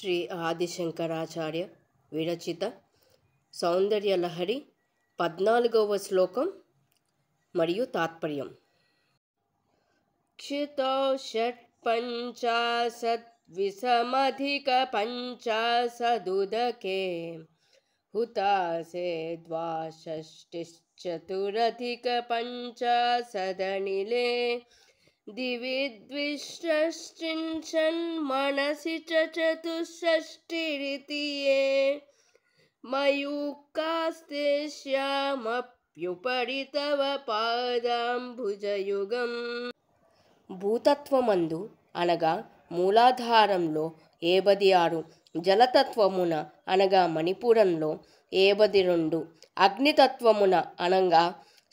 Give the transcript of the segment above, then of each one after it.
श्री आदिशङ्कराचार्य विरचित सौन्दर्यलहरि पद्नाल्गव श्लोकं मु तात्पर्यं चाशत् पञ्चाशदुदके हुताशे द्वाषष्टि चतुरधिक पञ्चाशदनिले दिविद्विषष्टिंशन्मनसि च चतुष्षष्टिरिति ये मयूकास्ते తవ तव పాదాంభుజయుగం భూతత్వమందు అనగా మూలాధారంలో ఏబది ఆరు జలతత్వమున అనగా మణిపురంలో ఏబది రెండు అగ్నితత్వమున అనగా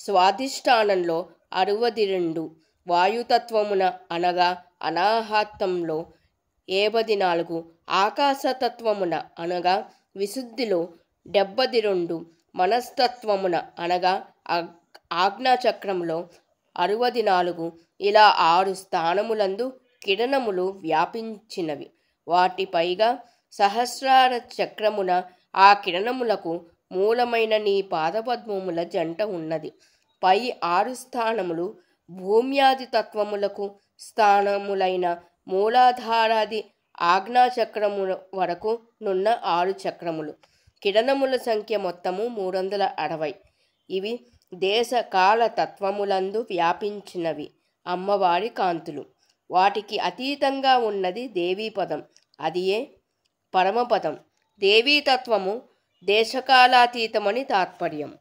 స్వాధిష్టానంలో అరవది రెండు వాయుతత్వమున అనగా అనాహాత్తంలో ఏబది నాలుగు ఆకాశతత్వమున అనగా విశుద్ధిలో డెబ్బది రెండు మనస్తత్వమున అనగా ఆజ్ఞాచక్రంలో అరవది నాలుగు ఇలా ఆరు స్థానములందు కిరణములు వ్యాపించినవి వాటిపైగా సహస్రార చక్రమున ఆ కిరణములకు మూలమైన నీ పాదపద్మముల జంట ఉన్నది పై ఆరు స్థానములు భూమ్యాది తత్వములకు స్థానములైన మూలాధారాది ఆజ్ఞాచక్రము వరకు నున్న ఆరు చక్రములు కిరణముల సంఖ్య మొత్తము మూడు వందల అరవై ఇవి దేశ కాల తత్వములందు వ్యాపించినవి అమ్మవారి కాంతులు వాటికి అతీతంగా ఉన్నది దేవీపదం అదియే పరమపదం దేవీతత్వము దేశకాలాతీతమని తాత్పర్యం